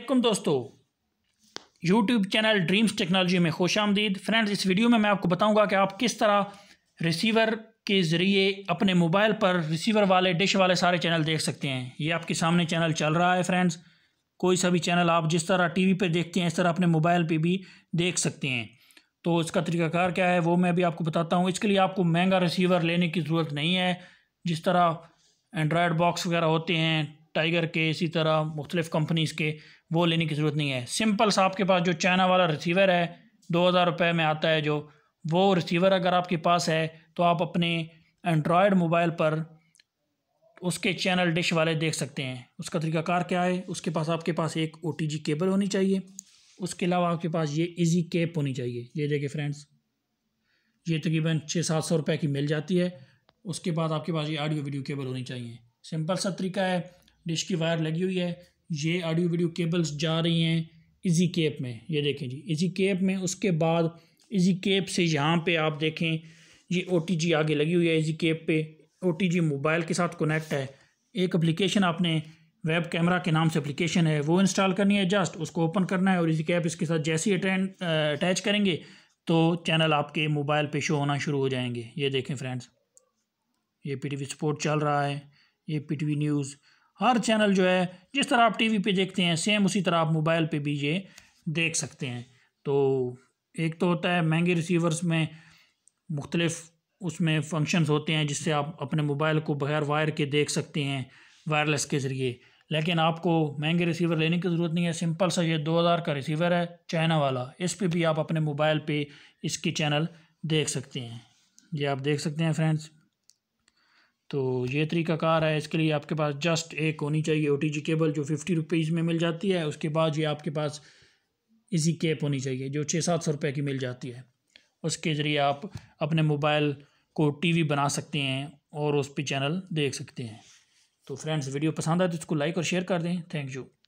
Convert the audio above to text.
अल्लाम दोस्तों YouTube channel dreams technology में खुश आमदीद फ्रेंड्स इस वीडियो में मैं आपको बताऊंगा कि आप किस तरह रिसीवर के ज़रिए अपने मोबाइल पर रिसीवर वाले डिश वाले सारे चैनल देख सकते हैं ये आपके सामने चैनल चल रहा है फ्रेंड्स कोई सा भी चैनल आप जिस तरह टीवी पर देखते हैं इस तरह अपने मोबाइल पर भी देख सकते हैं तो इसका तरीकाकार क्या है वो मैं भी आपको बताता हूँ इसके लिए आपको महंगा रिसीवर लेने की ज़रूरत नहीं है जिस तरह एंड्रॉयड बॉक्स वगैरह होते हैं टाइगर के इसी तरह मुख्तलिफ़ कंपनीज़ के वो लेने की ज़रूरत नहीं है सिंपल सा आपके पास जो चाइना वाला रिसीवर है दो हज़ार रुपये में आता है जो वो रिसीवर अगर आपके पास है तो आप अपने एंड्रॉयड मोबाइल पर उसके चैनल डिश वाले देख सकते हैं उसका तरीकाकार क्या है उसके पास आपके पास एक ओ केबल होनी चाहिए उसके अलावा आपके पास ये इजी कैप होनी चाहिए ये देखिए फ्रेंड्स ये तकरीबन छः सात सौ रुपये की मिल जाती है उसके बाद आपके पास ये ऑडियो वीडियो केबल होनी चाहिए सिंपल सा तरीका है डिश की वायर लगी हुई है ये ऑडियो वीडियो केबल्स जा रही हैं इजी केप में ये देखें जी इजी केप में उसके बाद इजी केप से यहाँ पे आप देखें ये ओ आगे लगी हुई है इजी केप पे ओ मोबाइल के साथ कनेक्ट है एक एप्लीकेशन आपने वेब कैमरा के नाम से अप्लीकेशन है वो इंस्टॉल करनी है जस्ट उसको ओपन करना है और इसी कैप इसके साथ जैसे ही अटैच करेंगे तो चैनल आपके मोबाइल पे शो होना शुरू हो जाएंगे ये देखें फ्रेंड्स ये पीटीवी स्पोर्ट चल रहा है ये पी न्यूज़ हर चैनल जो है जिस तरह आप टीवी पे देखते हैं सेम उसी तरह आप मोबाइल पे भी ये देख सकते हैं तो एक तो होता है महंगे रिसीवर्स में मुख्तलिफ़ उसमें फंक्शंस होते हैं जिससे आप अपने मोबाइल को बगैर वायर के देख सकते हैं वायरलेस के ज़रिए लेकिन आपको महंगे रिसीवर लेने की ज़रूरत नहीं है सिंपल सा ये दो हज़ार का रिसीवर है चाइना वाला इस पर भी आप अपने मोबाइल पे इसकी चैनल देख सकते हैं ये आप देख सकते हैं फ्रेंड्स तो ये तरीकाकार है इसके लिए आपके पास जस्ट एक होनी चाहिए ओ केबल जो फिफ्टी रुपीज़ में मिल जाती है उसके बाद ये आपके पास इजी केप होनी चाहिए जो छः सात सौ रुपये की मिल जाती है उसके ज़रिए आप अपने मोबाइल को टीवी बना सकते हैं और उस पर चैनल देख सकते हैं तो फ्रेंड्स वीडियो पसंद आए तो इसको लाइक और शेयर कर दें थैंक यू